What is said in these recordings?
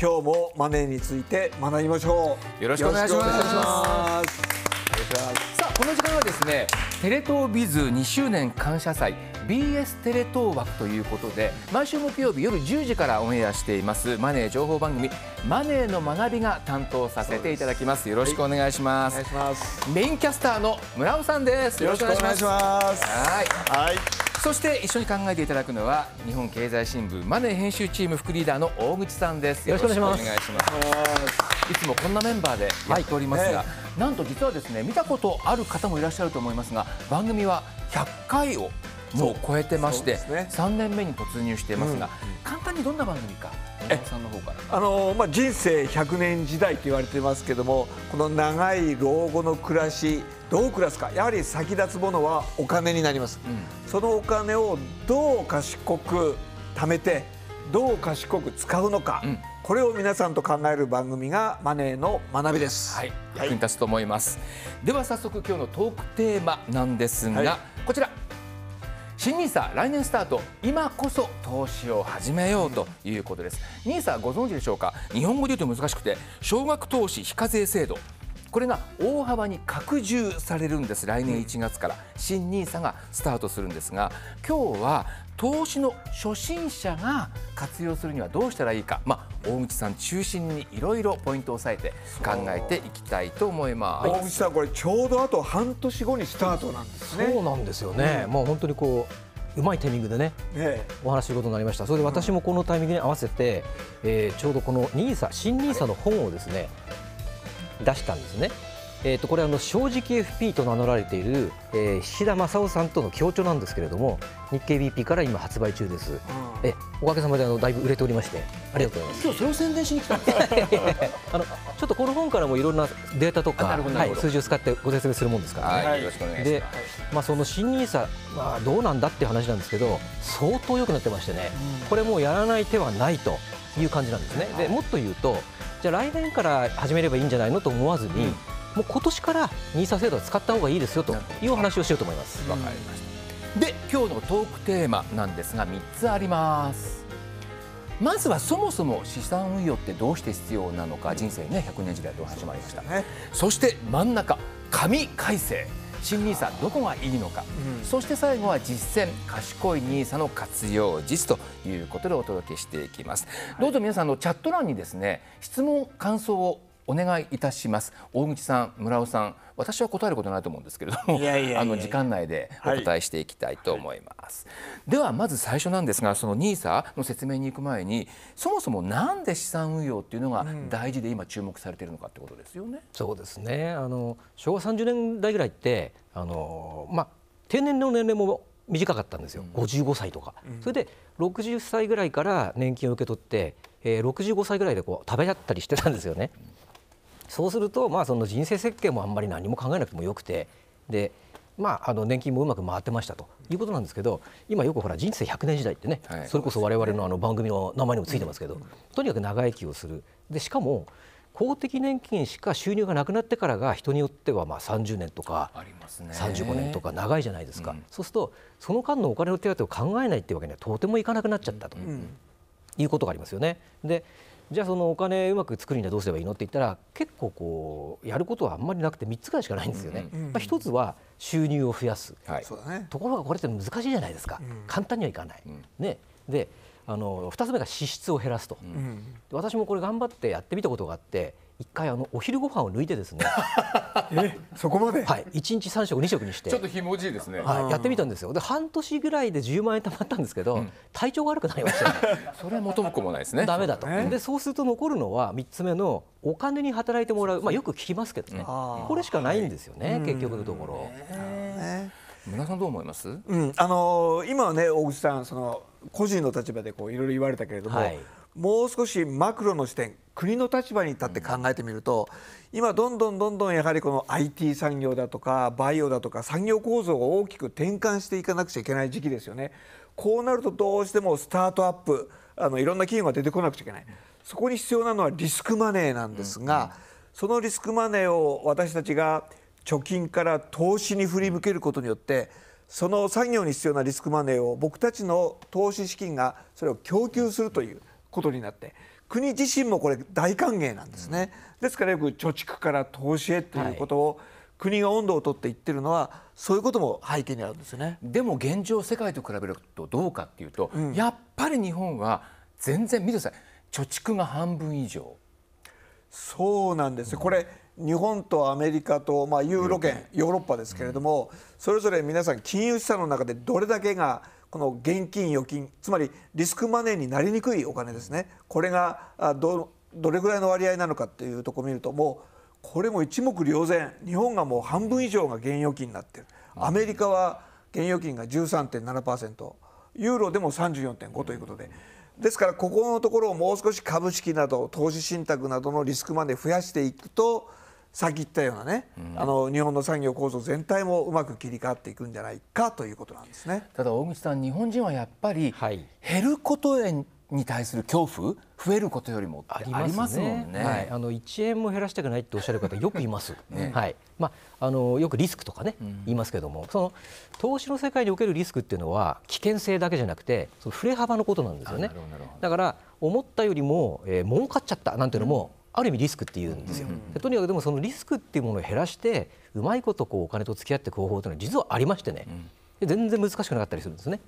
今日もマネーについて学びましょうよろしくお願いしますさあこの時間はですねテレ東ビズ2周年感謝祭 BS テレ東枠ということで毎週木曜日夜10時からオンエアしていますマネー情報番組マネーの学びが担当させていただきますよろしくお願いします、はい、しますメインキャスターの村尾さんですよろしくお願いしますはいそして一緒に考えていただくのは日本経済新聞マネー編集チーム副リーダーの大口さんですよろしくお願いしますいつもこんなメンバーでやっておりますが、はい、なんと実はですね見たことある方もいらっしゃると思いますが番組は100回をもう超えてまして、ね、3年目に突入していますが、うん簡単にどんな番組かさんの方からあの、まあ、人生100年時代と言われてますけどもこの長い老後の暮らしどう暮らすかやはり先立つものはお金になります、うん、そのお金をどう賢く貯めてどう賢く使うのか、うん、これを皆さんと考える番組がマネーの学びです、はい、役に立つと思います、はい、では早速今日のトークテーマなんですが、はい、こちら新ニーサ来年スタート今こそ投資を始めようということですニーサご存知でしょうか日本語で言うと難しくて少額投資非課税制度これが大幅に拡充されるんです来年1月から新ニーサがスタートするんですが今日は投資の初心者が活用するにはどうしたらいいか、まあ、大口さん中心にいろいろポイントを押さえて考えていきたいと思います大口さん、これちょうどあと半年後にスタートなんですね。そうなんですよね、うん、もう本当にこううまいタイミングでね、えお話しすることになりましたそれで私もこのタイミングに合わせて、えー、ちょうどこのニーサ新ニーサの本をですね出したんですね。えーと、これあの正直 FP と名乗られている、えー、菱田正夫さんとの協調なんですけれども日経 BP から今発売中です、えおかげさまであのだいぶ売れておりましてありがとうございます今日それを宣伝しに来たんです あのちょっとこの本からもいろんなデータとか、はい、数字を使ってご説明するもんですから、はいはい、よろしくお願いしますで、まあ、その新ニーサ、まあ、どうなんだっていう話なんですけど相当良くなってましてね、これもうやらない手はないという感じなんですねでもっと言うとじゃあ来年から始めればいいんじゃないのと思わずに、うん、もう今年から NISA 制度は使った方がいいですよというお話をしようと思います。わかりました。で今日のトークテーマなんですが3つあります。まずはそもそも資産運用ってどうして必要なのか人生ね100年時代と始まりました、ね、そして真ん中紙改正新ニーサどこがいいのか、うん、そして最後は実践賢いニーサの活用実ということでお届けしていきます、はい、どうぞ皆さんのチャット欄にですね質問感想をお願いいたします大口さん村尾さん私は答えることないと思うんですけれどもあの時間内でお答えしていきたいと思います、はい、ではまず最初なんですがその NISA の説明に行く前にそもそもなんで資産運用っていうのが大事で今注目されているのかってことですよね、うん、そうですねあの昭和30年代ぐらいってあのまあ定年の年齢も短かったんですよ、うん、55歳とか、うん、それで60歳ぐらいから年金を受け取って、えー、65歳ぐらいでこう食べゃったりしてたんですよね。うんそうすると、まあ、その人生設計もあんまり何も考えなくてもよくてで、まあ、あの年金もうまく回ってましたということなんですけど今よくほら人生100年時代ってね、はい、それこそ我々のあの番組の名前にもついてますけど、うん、とにかく長生きをするでしかも公的年金しか収入がなくなってからが人によってはまあ30年とか35年とか長いじゃないですか、うん、そうするとその間のお金の手当を考えないっていうわけにはとてもいかなくなっちゃったと。いうことがありますよねでじゃあそのお金うまく作るにはどうすればいいのって言ったら結構こうやることはあんまりなくて3つぐらいしかないんですよね。まあ、1つは収入を増やす、はい、ところがこれって難しいじゃないですか、うん、簡単にはいかない。うん、ね、であの2つ目が支出を減らすと、うん、私もこれ頑張ってやってみたことがあって一回あのお昼ご飯を抜いてですね そこまで、はい、一日三食二食にしてちょっとひもじいですね、はい、やってみたんですよで半年ぐらいで十万円貯まったんですけど、うん、体調悪くなりました、ね、それは元も子もないですねダメだと、ね、でそうすると残るのは三つ目のお金に働いてもらう、まあ、よく聞きますけどね、うん、これしかないんですよね、はい、結局のところ。皆さんどう思います、うん、あのー、今はね大口さんその個人の立場でこういろいろ言われたけれども、はい、もう少しマクロの視点国の立場に立って考えてみると、今どんどんどんどんやはりこの IT 産業だとかバイオだとか産業構造を大きく転換していかなくちゃいけない時期ですよね。こうなるとどうしてもスタートアップあのいろんな企業が出てこなくちゃいけないそこに必要なのはリスクマネーなんですが、そのリスクマネーを私たちが貯金から投資に振り向けることによってその産業に必要なリスクマネーを僕たちの投資資金がそれを供給するということになって国自身もこれ大歓迎なんですね、うん、ですからよく貯蓄から投資へということを、はい、国が温度をとっていってるのはそういうことも背景にあるんですねでも現状世界と比べるとどうかっていうと、うん、やっぱり日本は全然見てください貯蓄が半分以上そうなんです、うん、これ日本とアメリカと、まあ、ユーロ圏ヨーロッパですけれども、うん、それぞれ皆さん金融資産の中でどれだけがこの現金預金つまりリスクマネーになりにくいお金ですねこれがどどれぐらいの割合なのかっていうとこを見るともうこれも一目瞭然日本がもう半分以上が現預金になってるアメリカは現預金が13.7%ユーロでも34.5ということで。ですからここのところをもう少し株式など投資信託などのリスクマネー増やしていくとさっき言ったようなね、うん、あの日本の産業構造全体もうまく切り替わっていくんじゃないかということなんですね。ただ大口さん、日本人はやっぱり減ることへに対する恐怖、増えることよりもありますもんね。はい、あの1円も減らしたくないっておっしゃる方よくいます。ね、はい。まああのよくリスクとかね、うん、言いますけども、その投資の世界におけるリスクっていうのは危険性だけじゃなくて、その振れ幅のことなんですよね。だから思ったよりも、えー、儲かっちゃったなんていうのもある意味リスクって言うんですよ。とにかくでもそのリスクっていうものを減らしてうまいことこうお金と付き合っていく方法というのは実はありましてね、う全然難しくなかったりするんですね。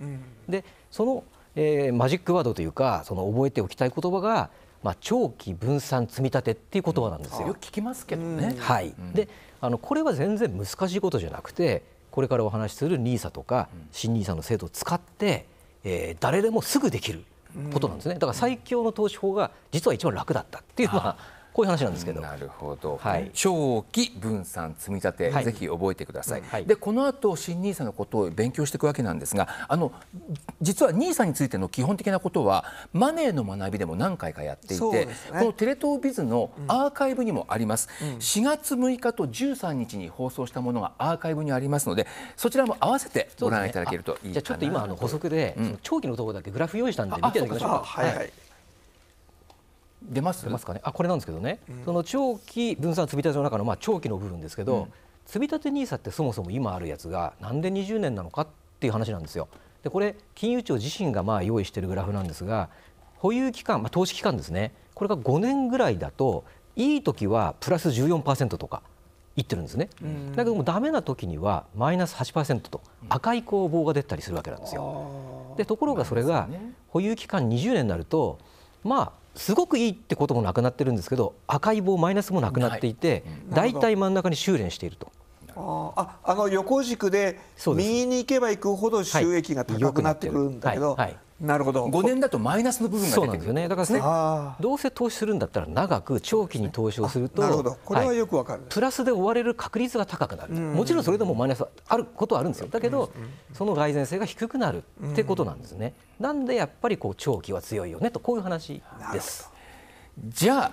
でその、えー、マジックワードというかその覚えておきたい言葉がまあ、長期分散積み立てっていう言葉なんですよ。よく聞きますけどね。はい。で、あのこれは全然難しいことじゃなくて、これからお話しするニーサとか新ニーサの制度を使って、えー、誰でもすぐできることなんですね。だから最強の投資法が実は一番楽だったっていうまあこういう話なんですけど。なるほど、はい、長期分散積み立て、はい、ぜひ覚えてください。はい、でこの後新ニーサのことを勉強していくわけなんですが、あの実はニーサについての基本的なことはマネーの学びでも何回かやっていて、ね、このテレ東ビズのアーカイブにもあります。うん、4月6日と13日に放送したものがアーカイブにありますので、そちらも合わせてご覧いただけるといいかな、ね、じゃちょっと今あの補足で、うん、長期のところだけグラフ用意したんで見ていただきましょうか。はいはい。出ます出ますかねあこれなんですけどね、うん、その長期分散積立の中のまあ長期の部分ですけど、うん、積立 NISA ってそもそも今あるやつがなんで20年なのかっていう話なんですよ。でこれ金融庁自身がまあ用意しているグラフなんですが保有期間、まあ、投資期間ですねこれが5年ぐらいだといい時はプラス14%とか言ってるんですね、うん、だけどもだめな時にはマイナス8%と赤い攻防が出たりするわけなんですよ。でところがそれが保有期間20年になるとまあすごくいいってこともなくなってるんですけど赤い棒マイナスもなくなっていて大体、真ん中に修練していると。ああの横軸で右に行けば行くほど収益が高くなってくるんだけど、はいはいはい、なるほど5年だとマイナスの部分が出てくるんですよねだからねどうせ投資するんだったら長く長期に投資をするとなるほどこれはよくわかる、プラスで終われる確率が高くなるもちろんそれでもマイナスあることはあるんですよだけどその蓋然性が低くなるってことなんですねなんでやっぱりこう長期は強いよねとこういう話ですじゃあ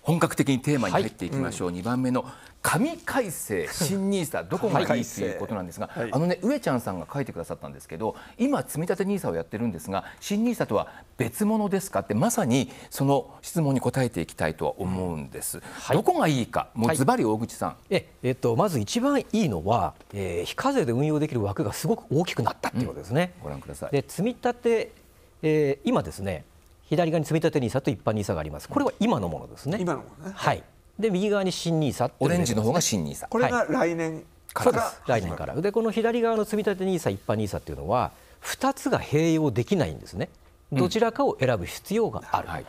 本格的にテーマに入っていきましょう、二番目の紙改正新ニーサどこがいいということなんですが、はい、あのね上ちゃんさんが書いてくださったんですけど今積立 NISA をやってるんですが新ニーサとは別物ですかってまさにその質問に答えていきたいとは思うんです、はい、どこがいいかもうズバリ大口さん、はい、ええっとまず一番いいのは、えー、非課税で運用できる枠がすごく大きくなったっていうことですね、うん、ご覧くださいで積立、えー、今ですね左側に積立 NISA と一般 NISA がありますこれは今のものですね今のものねはいで右側に新ニーサオレンジの方が新ニーサこれが来年から、はい、来年からでこの左側の積立 NISA 一般 NISA っていうのは2つが併用できないんですねどちらかを選ぶ必要がある、うんはい、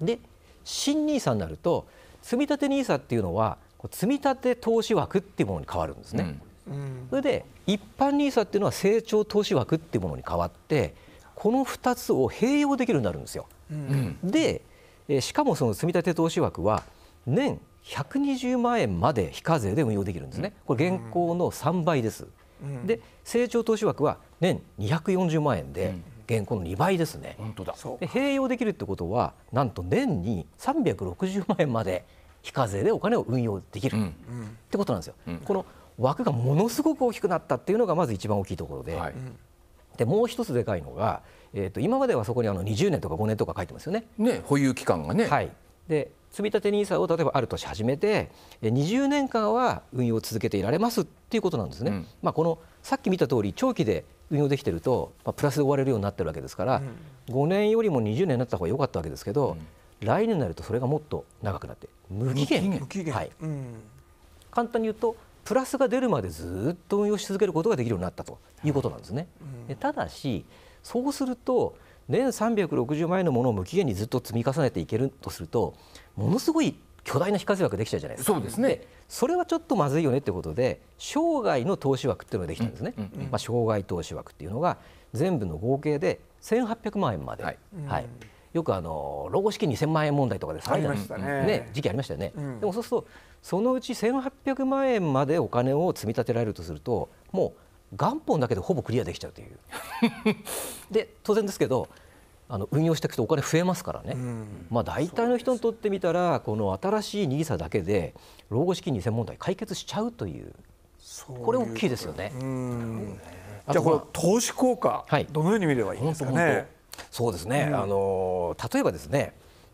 で新 NISA になると積立 NISA っていうのは積立投資枠っていうものに変わるんですね、うん、それで一般 NISA っていうのは成長投資枠っていうものに変わってこの2つを併用できるようになるんですよ、うん、でしかもその積立投資枠は年120万円まで非課税で運用できるんですね、これ、現行の3倍です。で、成長投資枠は年240万円で、現行の2倍ですね。本当だ併用できるってことは、なんと年に360万円まで非課税でお金を運用できる、ってことなんですよ。この枠がものすごく大きくなったっていうのがまず一番大きいところで、はい、でもう一つでかいのが、えーと、と今まではそこにあの20年とか5年とか書いてますよね。ね保有期間がね。はい、で積立 NISA を例えばある年始めて20年間は運用を続けていられますっていうことなんですね。うん、まあ、このさっき見た通り長期で運用できてると、まあ、プラスで終われるようになってるわけですから、うん、5年よりも20年になった方が良かったわけですけど、うん、来年になるとそれがもっと長くなって無期限無期限、簡単に言うとプラスが出るまでずっと運用し続けることができるようになったということなんですね。ただしそうすると年360万円のものを無期限にずっと積み重ねていけるとするとものすごい巨大な非課税枠できちゃうじゃないですか。そうですね。それはちょっとまずいよねってことで生涯の投資枠っていうのができたんですね。まあ生涯投資枠っていうのが全部の合計で1800万円まで。はい。はい、よくあの老後資金2000万円問題とかで騒いた、ねね時期ありましたよね、うん、でもそうするとそのうち1800万円までお金を積み立てられるとするともう元本だけでほぼクリアできちゃうという で当然ですけどあの運用していくとお金増えますからね、うん、まあ、大体の人にとってみたらこの新しいニーサだけで老後資金2000問題解決しちゃうというこれ大きいですよね。じゃあこの投資効果、はい、どのように見ればいいですかね。そうですね、あの例えばですね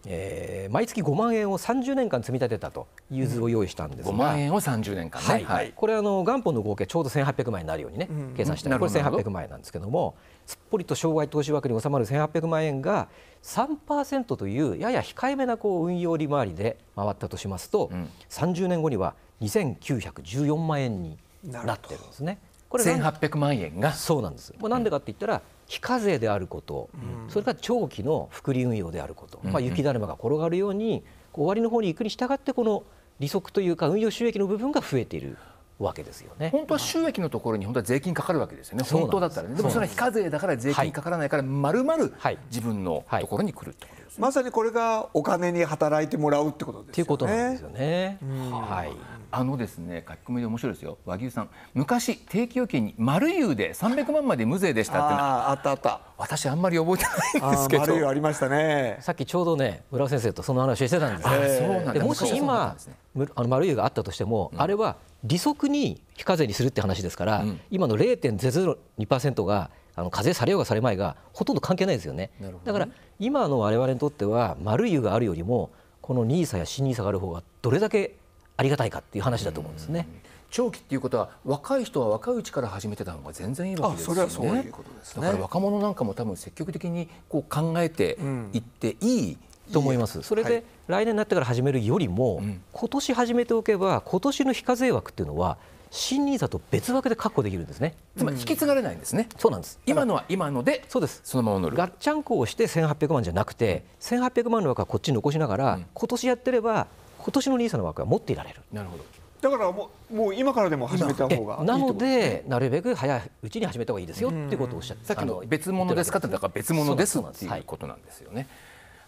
えー、毎月5万円を30年間積み立てたと融通を用意したんですが、うん、5万円を30年間、ね、はい、はい、これあの元本の合計ちょうど1800万円になるようにね、うん、計算して、これ1800万円なんですけどもすっぽりと障害投資枠に収まる1800万円が3%というやや控えめなこう運用利回りで回ったとしますと、うん、30年後には2914万円になってるんですね。これ1800万円がそうなんです。もうなんでかって言ったら、非課税であること、それから長期の複利運用であること、まあ、雪だるまが転がるように終わりの方に行くに従ってこの利息というか運用収益の部分が増えているわけですよね本当は収益のところに本当は税金かかるわけですよね、本当だったらね、でもそれは非課税だから税金かからないから、まるまる自分のところに来るってことです、ねはいはい、まさにこれがお金に働いてもらうってことですよね。ということなんですよね。はいあのですね書き込みで面白いですよ和牛さん昔定期預金に丸湯で300万まで無税でしたってああったあった私あんまり覚えてないんですけど丸ありましたねさっきちょうどね村尾先生とその話をしてたんですあそうもし今あの丸湯があったとしても、あれは利息に非課税にするって話ですから、うん、今の0.002%があの課税されようがされまいがほとんど関係ないですよねねだから今の我々にとっては丸湯があるよりもこの NISA や新 NISA がある方がどれだけありがたいかっていう話だと思うんですね。長期っていうことは若い人は若いうちから始めてたのが全然いいわけですよね。それはそういうことですね。だから若者なんかも多分積極的にこう考えていっていいと思います。それで来年になってから始めるよりも、はい、今年始めておけば今年の非課税枠っていうのは新ニーザと別枠で確保できるんですね。つまり引き継がれないんですね。そうなんです。今のは今ので、そうです。そのまま乗る。ガッチャンコをして1800万じゃなくて、1800万の枠はこっちに残しながら、うん、今年やってれば今年のニーサの枠は持っていられる。なるほどだからもうもう今からでも始めた方がなのでなるべく早いうちに始めた方がいいですよっていうことをおっしゃってさっきの別物ですかってだから別物ですっていうことなんですよね。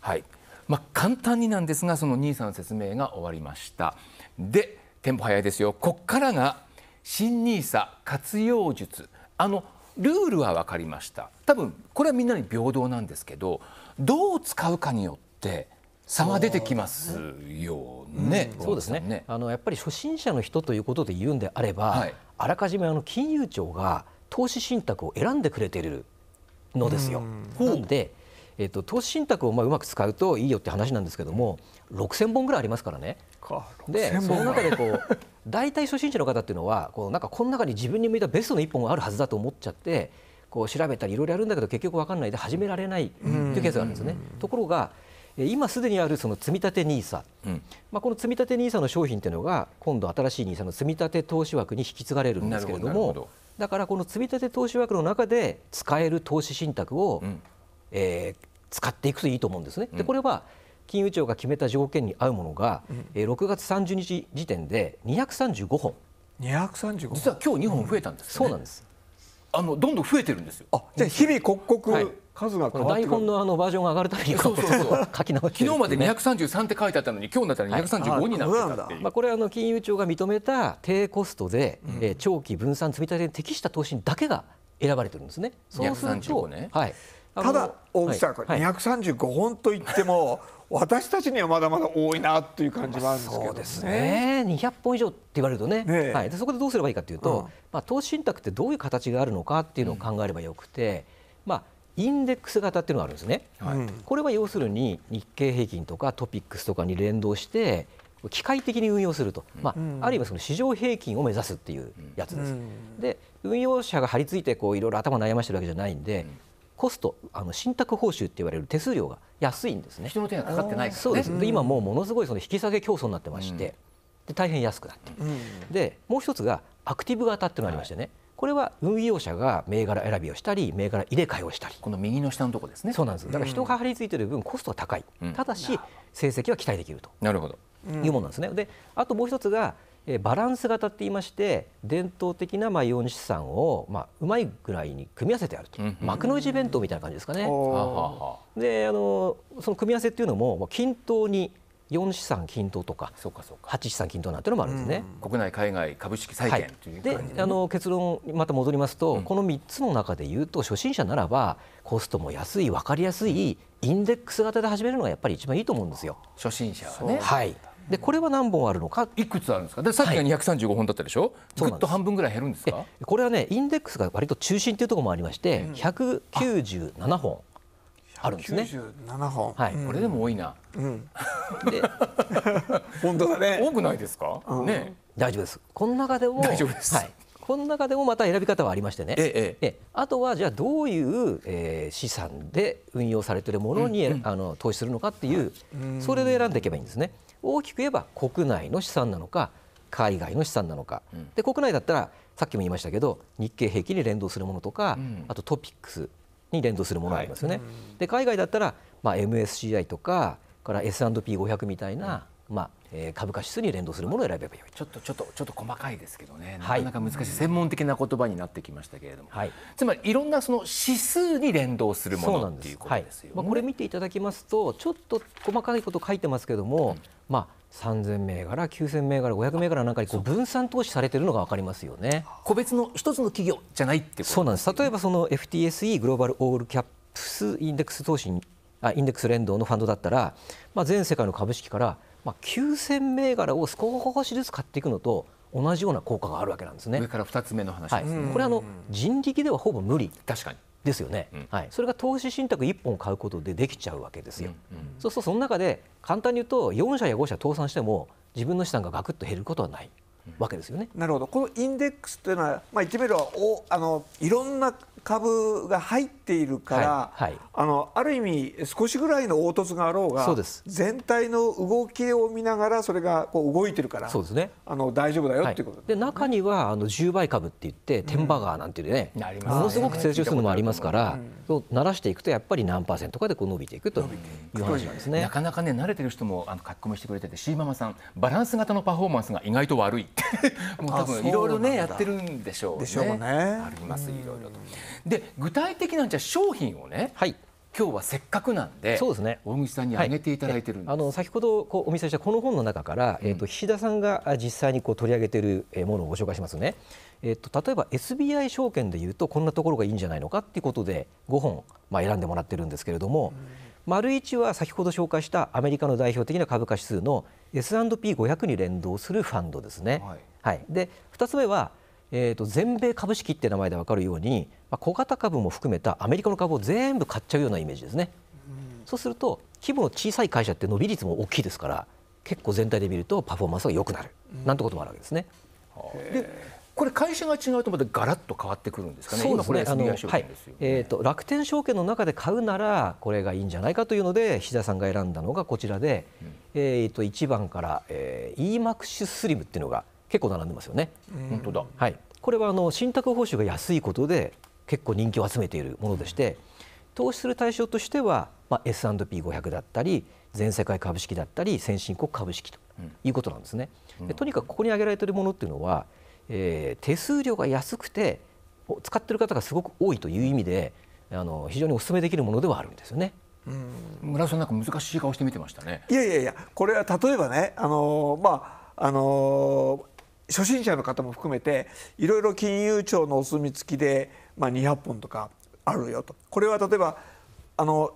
はい、まあ、簡単になんですがそのニーサの説明が終わりましたでテンポ早いですよこっからが新ニーサ活用術あのルールは分かりました多分これはみんなに平等なんですけどどう使うかによって差は出てきますよね。そうですね。あのやっぱり初心者の人ということで言うんであれば、はい、あらかじめあの金融庁が投資信託を選んでくれているのですよ。なんで。えっと、投資信託をまあうまく使うといいよって話なんですけども6000本ぐらいありますからね。でその中でこう 大体初心者の方っていうのはこうなんかこの中に自分に向いたベストの1本があるはずだと思っちゃってこう調べたりいろいろやるんだけど結局分かんないで始められないというケースがあるんですね。ところが今すでにあるその積立 NISA、うん、まあ、この積立 NISA の商品というのが今度新しい NISA の積立投資枠に引き継がれるんですけれどもだからこの積立投資枠の中で使える投資信託を、うん、えー、使っていくといいと思うんですね。でこれは金融庁が決めた条件に合うものが、うん、えー、6月30日時点で235本235本実は今日2本増えたんです、ねうん、そうなんですあのどんどん増えてるんですよあじゃあ日々刻々、はい数が台本のあのバージョンが上がるためにそうそうそう書き直して、ね、昨日まで233って書いてあったのに今日になったら三十五になってたっていう、はい、まあ、これはあの金融庁が認めた低コストで、うん、えー、長期分散積み立てに適した投資だけが選ばれてるんですね。そうすると、ね、はい、ただ大口さん、これ235本といっても、私たちにはまだまだ多いなという感じはあるんですけど、ね、そうですね200本以上って言われるとね、ねはい、でそこでどうすればいいかというと、うん、まあ、投資信託ってどういう形があるのかっていうのを考えればよくて、まあ、インデックス型っていうのがあるんですね、はい、これは要するに日経平均とかトピックスとかに連動して機械的に運用すると、まあ、あるいはその市場平均を目指すっていうやつです。で運用者が張り付いてこういろいろ頭悩ましてるわけじゃないんで、コストあの信託報酬って言われる手数料が安いんですね。人の手がかかってないから、ね、そうです。で今もうものすごいその引き下げ競争になってまして、で大変安くなって、でもう一つがアクティブ型ってのがありましてね、これは運用者が銘柄選びをしたり銘柄入れ替えをしたりこの右の下のところですねそうなんですだから人が張り付いてる分コストは高い、うん、ただし成績は期待できるとなるほどいうものなんですねであともう一つがバランス型って言いまして伝統的なまあ4資産をまあうまいぐらいに組み合わせてあると、うん、幕の内弁当みたいな感じですかね。であのその組み合わせっていうのも均等に4資産均等とか8資産均等なんていうのもあるんですね。国内海外株式債券、というで、ね、あの結論また戻りますと、うん、この3つの中でいうと初心者ならばコストも安い分かりやすいインデックス型で始めるのがやっぱり一番いいと思うんですよ。初心者はね。はい。でこれは何本あるのかいくつあるんですかでさっきが235本だったでしょ、はい、ぐっと半分ぐらい減るんですかこれはねインデックスが割と中心というところもありまして、百九197本あるんですね1本、はい、これでも多いなで 本当だね多くないですか、ね大丈夫ですこの中でも大丈夫です、はい、この中でもまた選び方はありましてね、ええ、あとはじゃあどういう、えー、資産で運用されているものに、うん、あの投資するのかっていう、はい、それで選んでいけばいいんですね大きく言えば国内の資産なのか海外の資産なのか、で国内だったらさっきも言いましたけど日経平均に連動するものとか、あとトピックスに連動するものがありますよね、はい、で海外だったら、まあ、MSCI とかから S&P500 みたいな、まあえー、株価指数に連動するものを選べばよいちょっとちょっとちょっと細かいですけどね、はい、なかなか難しい専門的な言葉になってきましたけれども、はい、つまりいろんなその指数に連動するものっていうことですよね、はい、まあ、これ見ていただきますとちょっと細かいこと書いてますけども、うん、まあ3000銘柄、9000銘柄、500銘柄なんかにこう分散投資されているのが分かりますよね個別の一つの企業じゃないってこと、ね、そうなんです例えばその FTSE グローバルオールキャップスインデックス投資あインデックス連動のファンドだったら、まあ、全世界の株式から、まあ、9,000銘柄を少しずつ買っていくのと同じような効果があるわけなんですね。上から2つ目の話、ねはい、これあの人力ではほぼ無理確かにですよね、うん、はい、それが投資信託1本買うことでできちゃうわけですよ。うんうん、そうするとその中で簡単に言うと4社や5社倒産しても自分の資産がガクッと減ることはない。わけですよね。なるほど。このインデックスというのは、まあ、言ってみればおあのいろんな株が入っているから、はいはい、あのある意味少しぐらいの凹凸があろうがそうです全体の動きを見ながらそれがこう動いてるからそうです、ね、あの大丈夫だよっていうこと、ね、で中にはあの10倍株って言ってテンバガーなんていうね、うん、ものすごく成長するのもありますから、うん、慣らしていくとやっぱり何パーセントかでこう伸びていくという話なんですね。なかなかね慣れてる人もあの書き込みしてくれててシーママさんバランス型のパフォーマンスが意外と悪いって もう多分いろいろねやってるんでしょうね。でしょうね。ありますいろいろと。で具体的なんじゃゃあ商品をね、はい、今日はせっかくなんで、そうですね。大口さんにあげていただいてるんです。はい、あの先ほどこうお見せしたこの本の中から、うん、えっ、ー、と菱田さんが実際にこう取り上げているものをご紹介しますね。えっ、ー、と例えば SBI 証券でいうとこんなところがいいんじゃないのかっていうことで5本まあ選んでもらってるんですけれども、うん、丸一は先ほど紹介したアメリカの代表的な株価指数の S&P500 に連動するファンドですね。はい。はい、で2つ目はえーと、と全米株式って名前で分かるようにまあ、小型株も含めたアメリカの株を全部買っちゃうようなイメージですね。そうすると規模の小さい会社って伸び率も大きいですから結構全体で見るとパフォーマンスが良くなる、なんてこともあるわけですね。でこれ会社が違うとまたガラッと変わってくるんですかね。そうですね。はい、えっ、ー、と楽天証券の中で買うならこれがいいんじゃないかというので菱田さんが選んだのがこちらで、うん、えっ、ー、と一番から、えー、EMAX スリムっていうのが結構並んでますよね。本当だ。はい。これはあの信託報酬が安いことで結構人気を集めているものでして投資する対象としては、まあ、S&P500 だったり全世界株式だったり先進国株式ということなんですね。でとにかくここに挙げられているものっていうのは、えー、手数料が安くて使ってる方がすごく多いという意味であの非常にお勧めできるものではあるんですよね。うん村さんなんか難しい顔して見てましたね。いやいやいやこれは例えばねあのー、まああのー、初心者の方も含めていろいろ金融庁のお墨付きでまあ、200本とかあるよとこれは例えばあの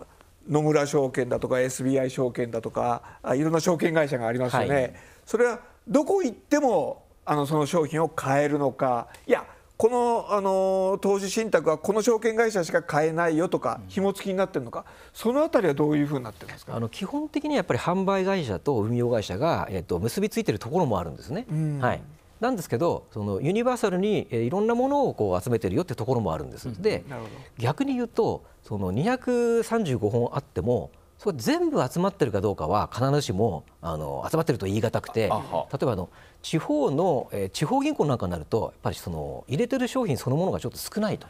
野村証券だとか SBI 証券だとかいろんな証券会社がありますよね、はい、それはどこ行ってもあのその商品を買えるのかいやこのあの投資信託はこの証券会社しか買えないよとか、うん、紐付きになってるのか、そのあたりはどういうふうになってますかあの基本的にはやっぱり販売会社と運用会社が、えっと、結びついてるところもあるんですね。うん、はいなんですけどそのユニバーサルにいろんなものをこう集めてるよってところもあるんです。で逆に言うとその二百三十五本あってもそこ全部集まってるかどうかは必ずしもあの集まってると言い難くて例えばあの地方の、えー、地方銀行なんかになるとやっぱりその入れてる商品そのものがちょっと少ないと。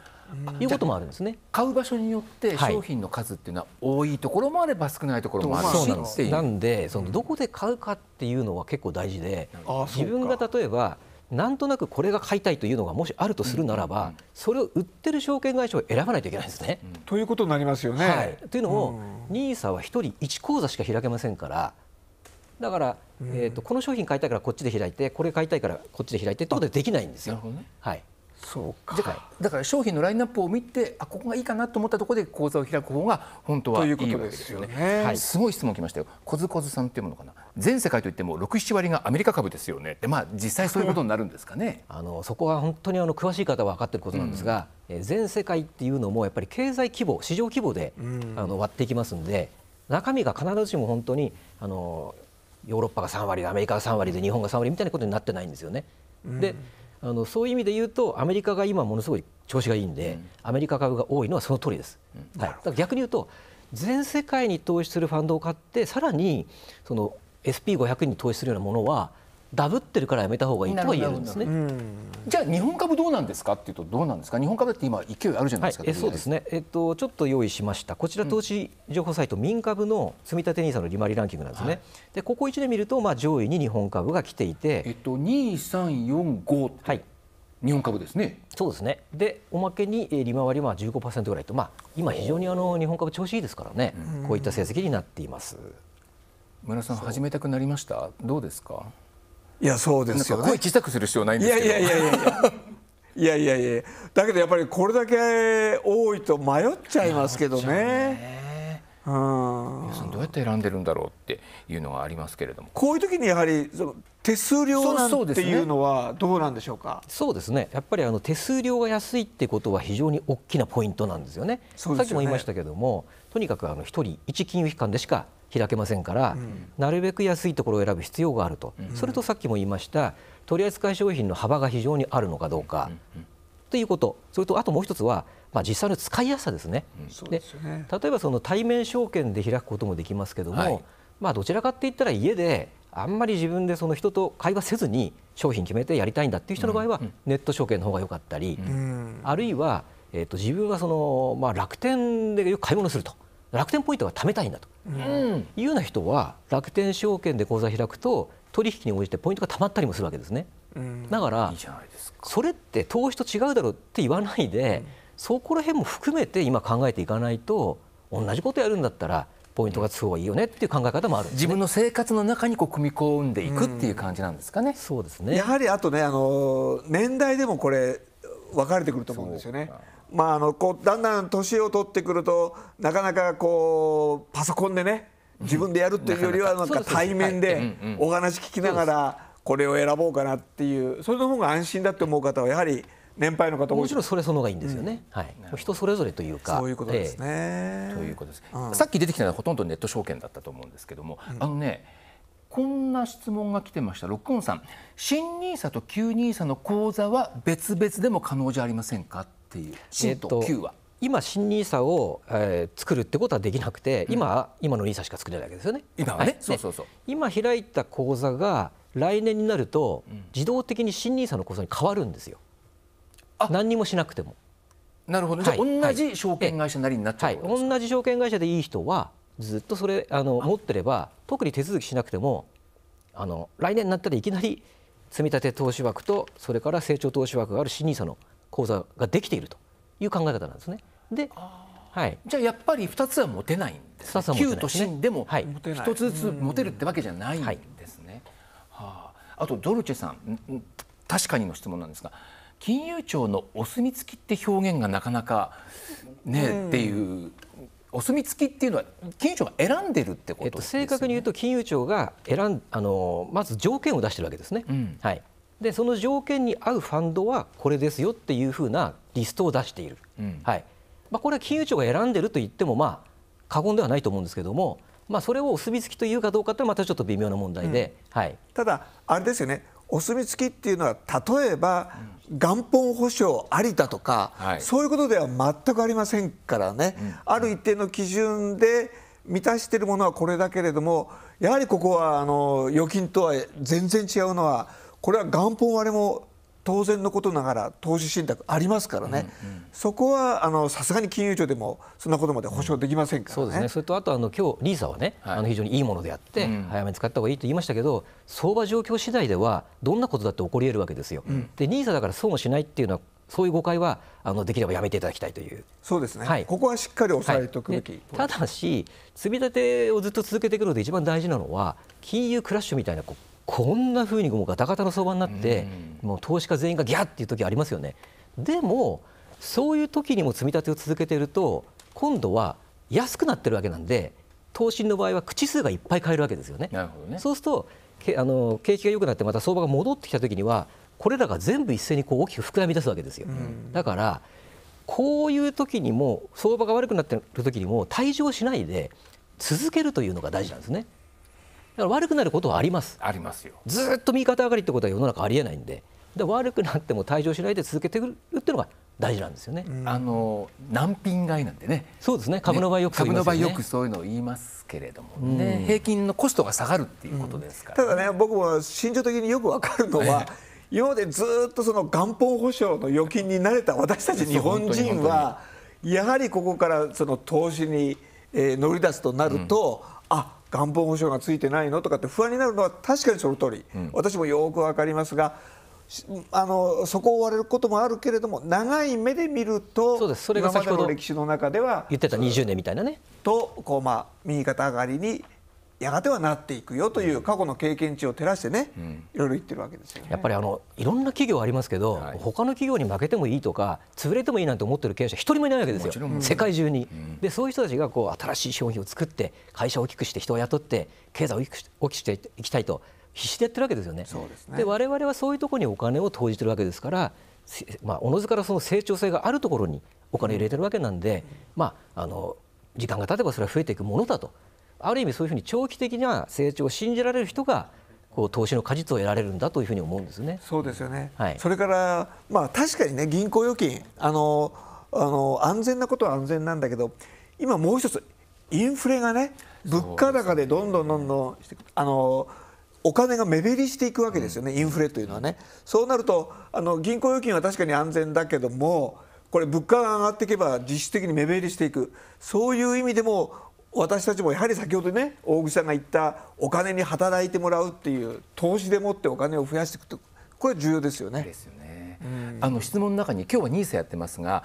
いうこともあるんですね買う場所によって商品の数っていうのは多いところもあれば少ないところもあるし、はい、なんでそのどこで買うかっていうのは結構大事で自分が例えばなんとなくこれが買いたいというのがもしあるとするならば、それを売ってる証券会社を選ばないといけないんですね。ということになりますよね。はい、というのも、nisa は1人1口座しか開けませんからだから、えーと、この商品買いたいからこっちで開いてこれ買いたいからこっちで開いてっうことでできないんですよ。ね、はいそうかだからだから商品のラインナップを見てあここがいいかなと思ったところで口座を開く方が本当はいいわけですよね。ねはい、すごい質問きましたよ。コズコズさんっていうものかな全世界といっても67割がアメリカ株ですよねでまあ実際そういうことになるんですかね。あのそこは本当にあの詳しい方は分かっていることなんですが、うん、全世界っていうのもやっぱり経済規模市場規模で、うん、あの割っていきますんで中身が必ずしも本当にあのヨーロッパが3割アメリカが3割で日本が3割みたいなことになってないんですよね。うん、であのそういう意味で言うとアメリカが今ものすごい調子がいいんで、うん、アメリカ株が多いのはその通りです。うん、はい、だから逆に言うと全世界に投資するファンドを買ってさらにその SP500 に投資するようなものはダブってるからやめた方がいいとは言えるんですね。じゃあ日本株どうなんですかっていうとどうなんですか。日本株って今勢いあるじゃないですか。はい、えそうですね。えっとちょっと用意しました。こちら投資情報サイト、うん、民株の積立 NISA の利回りランキングなんですね。はい、でここ1年見るとまあ上位に日本株が来ていて、えっと2、3、4、5はい。日本株ですね。そうですね。で、おまけに利回りは15%ぐらいと、まあ今非常にあの日本株調子いいですからね。こういった成績になっています。村さん始めたくなりました。どうですか。いやそうですよ、ね、声小さくする必要ないんですけどいやいやいやいやいやいやいやだけどやっぱりこれだけ多いと迷っちゃいますけどね。うん、皆さんどうやって選んでるんだろうっていうのはありますけれどもこういう時にやはりその手数料なんていうのはどうなんでしょうかそうですねやっぱりあの手数料が安いってことは非常に大きなポイントなんですよね、ね、さっきも言いましたけどもとにかくあの1人1金融機関でしか開けませんから、なるべく安いところを選ぶ必要があると、それとさっきも言いました取扱い商品の幅が非常にあるのかどうか、ということそれとあともう一つは、まあ、実際の使いやすさですねで、で例えばその対面証券で開くこともできますけども、はい、まあ、どちらかって言ったら家であんまり自分でその人と会話せずに商品決めてやりたいんだっていう人の場合はネット証券の方が良かったり、あるいは、えー、と自分はその、まあ、楽天でよく買い物すると。楽天ポイントが貯めたいんだと、いうような人は楽天証券で口座開くと取引に応じてポイントが貯まったりもするわけですね。だからそれって投資と違うだろうって言わないで、そこら辺も含めて今考えていかないと同じことやるんだったらポイントがつく方がいいよねっていう考え方もある、ね、自分の生活の中にこう組み込んでいくっていう感じなんですかね。うん、そうですねやはりあとねあの年代でもこれ分かれてくると思うんですよね。まあ、あのこうだんだん年を取ってくるとなかなかこうパソコンでね自分でやるというよりはなんか対面でお話聞きながらこれを選ぼうかなっていうそれの方が安心だって思う方はやはり年配の方もちろんそれその方がいいんですよね、うん、はい、人それぞれというかそういうことですね、えー、ということです、うん、さっき出てきたのはほとんどネット証券だったと思うんですけども、うん、あのねこんな質問が来てましたロックオンさん新 NISA と旧 NISA の口座は別々でも可能じゃありませんかっていう新と旧は、えっと、今新ニーサを、えー、作るってことはできなくて、今、うん、今のニーサしか作れないわけですよね。今はね、はい、そうそうそう。今開いた口座が来年になると、自動的に新ニーサの口座に変わるんですよ。うん、何にもしなくても。なるほど、ね、はい、じゃあ同じ証券会社なりになっちゃう、はい、同じ証券会社でいい人はずっとそれあの持ってれば特に手続きしなくてもあの来年になったらいきなり積立投資枠とそれから成長投資枠がある新ニーサの口座ができているという考え方なんですね。ではい、じゃあやっぱり2つは持てないんです、ね、2と新でも1つずつ持てるってわけじゃないんですね。はあ、あとドルチェさん確かにの質問なんですが金融庁のお墨付きって表現がなかなかね、っていうお墨付きっていうのは金融庁が選んでるってこと、ね、えっと、正確に言うと金融庁が選んあのまず条件を出してるわけですね。うん、はいでその条件に合うファンドはこれですよっていうふうなリストを出している、うん、はいまあ、これは金融庁が選んでると言ってもまあ過言ではないと思うんですけども、まあ、それをお墨付きというかどうかってまたちょっと微妙な問題で、うん、はい、ただ、あれですよねお墨付きっていうのは例えば元本保証ありだとか、そういうことでは全くありませんからね、うん、ある一定の基準で満たしているものはこれだけれどもやはりここはあの預金とは全然違うのはこれは元本割れも当然のことながら投資信託ありますからね、うんうん、そこはあのさすがに金融庁でもそんなことまで保証できませんから、ねうん、そうですねそれとあとあの今日リーサはね、はい、あの非常にいいものであって、早めに使った方がいいと言いましたけど相場状況次第ではどんなことだって起こり得るわけですよ。うん、でリーサだから損をしないっていうのはそういう誤解はあのできればやめていただきたいというそうですね、はい、ここはしっかり押さえておくべき、はい、ただし積み立てをずっと続けていくので一番大事なのは金融クラッシュみたいなこんなふうにもうガタガタの相場になって、もう投資家全員がギャッっていう時ありますよね。でもそういう時にも積み立てを続けていると今度は安くなってるわけなんで投資の場合は口数がいっぱい買えるわけですよね。なるほどねそうするとけあの景気が良くなってまた相場が戻ってきたときにはこれらが全部一斉にこう大きく膨らみ出すわけですよ。だからこういう時にも相場が悪くなってる時にも退場しないで続けるというのが大事なんですね。だから悪くなることはありますありますよずっと右肩上がりってことは世の中ありえないんでで悪くなっても退場しないで続けてくるっていうのが大事なんですよね、あの難品買いなんでねそうですね株の場合よく、ね、株の場合よくそういうのを言いますけれどもね、平均のコストが下がるっていうことですから、ただね僕も心情的によくわかるのは、今までずっとその元本保証の預金に慣れた私たち日本人はやはりここからその投資に乗り出すとなると、うん、あ元本保証がついてないのとかって不安になるのは確かにその通り、うん、私もよく分かりますがあのそこを追われることもあるけれども長い目で見るとそうですそれがまほの歴史の中では言ってた20年みたいなねとこうまあ右肩上がりにやがてはなっていくよという過去の経験値を照らしてね、いろいろ言ってるわけですよ、ね、やっぱりあのいろんな企業ありますけど、はい、他の企業に負けてもいいとか潰れてもいいなんて思ってる経営者一人もいないわけですよ、世界中に、うん、でそういう人たちがこう新しい商品を作って会社を大きくして人を雇って経済を大きくしていきたいと必死でやってるわけですよね。で、ね、我々はそういうところにお金を投じてるわけですから、まあ、おのずからその成長性があるところにお金を入れてるわけなんで、うん、まあ、あの時間が経てばそれは増えていくものだとある意味そういうふうに長期的な成長を信じられる人がこう投資の果実を得られるんだというふうに思うんですね。そうですよね。はい、それからまあ確かにね銀行預金あのあの安全なことは安全なんだけど今もう一つインフレがね物価高でどんどんどんどんして、ね、あのお金が目減りしていくわけですよね、うん、インフレというのはね。そうなるとあの銀行預金は確かに安全だけどもこれ物価が上がっていけば実質的に目減りしていくそういう意味でも私たちもやはり先ほどね大口さんが言ったお金に働いてもらうっていう投資でもってお金を増やしていくとこれ重要ですよね。ですよね。あの質問の中に今日はニーサやってますが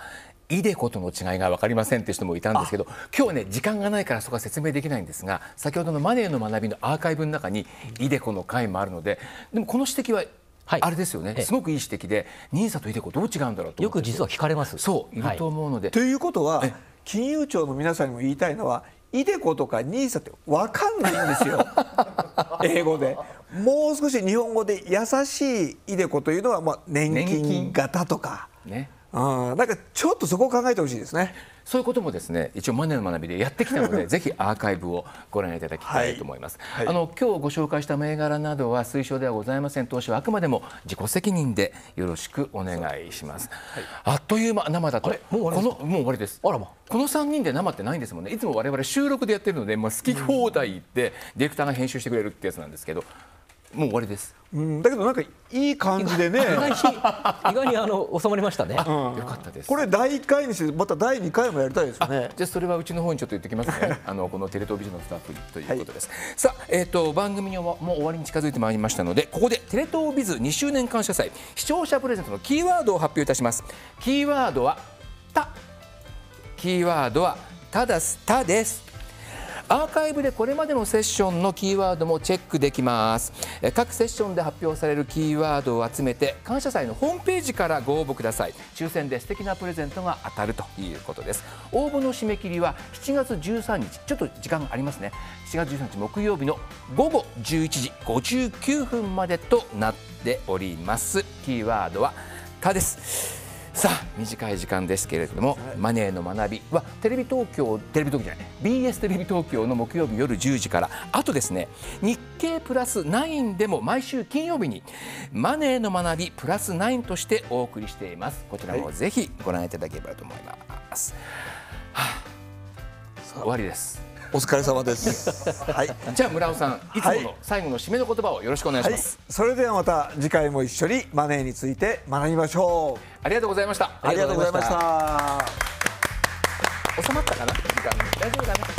イデコとの違いが分かりませんって人もいたんですけど今日はね時間がないからそこは説明できないんですが先ほどのマネーの学びのアーカイブの中にイデコの回もあるのででもこの指摘ははい、あれですよね、すごくいい指摘で、ニーサとイデコ、どう違うんだろうとよく実は聞かれますそう、いると思うので。はい、ということは、金融庁の皆さんにも言いたいのは、イデコとかニーサって分かんないんですよ 英語でもう少し日本語で優しいイデコというのはまあ年金型とか、ね、あなんかちょっとそこを考えてほしいですね。そういうこともですね一応マネの学びでやってきたので ぜひアーカイブをご覧いただきたいと思います、はいはい、あの今日ご紹介した銘柄などは推奨ではございません投資はあくまでも自己責任でよろしくお願いします、はい、あっという間生だともうこのもう終わりですあらまこの3人で生ってないんですもんねいつも我々収録でやってるので、まあ、好き放題でディレクターが編集してくれるってやつなんですけど、うんもう終わりです。うん、だけどなんかいい感じでね 意外にあの収まりましたね、うん、よかったですこれ第1回にしてまた第2回もやりたいですねじゃあそれはうちの方にちょっと言ってきますね あのこのテレ東ビジョンのスタッフということです、はい、さあ、えーと、番組ももう終わりに近づいてまいりましたのでここでテレ東ビズ2周年感謝祭視聴者プレゼントのキーワードを発表いたしますキーワードは「た」キーワードは「ただす」「た」ですアーカイブでこれまでのセッションのキーワードもチェックできます各セッションで発表されるキーワードを集めて感謝祭のホームページからご応募ください抽選で素敵なプレゼントが当たるということです応募の締め切りは7月13日ちょっと時間ありますね7月13日木曜日の午後11時59分までとなっておりますキーワードは「か」ですさあ短い時間ですけれども、はい、マネーの学びはテレビ東京テレビ東京じゃない BS テレビ東京の木曜日夜10時からあとですね日経プラス9でも毎週金曜日にマネーの学びプラス9としてお送りしていますこちらもぜひご覧いただければと思います、はいはあ、終わりですお疲れ様です。はい。じゃあ村尾さん、いつもの最後の締めの言葉をよろしくお願いします。はい、それではまた次回も一緒にマネーについて学びましょう。ありがとうございました。ありがとうございました。収まったかな時間。大丈夫かな。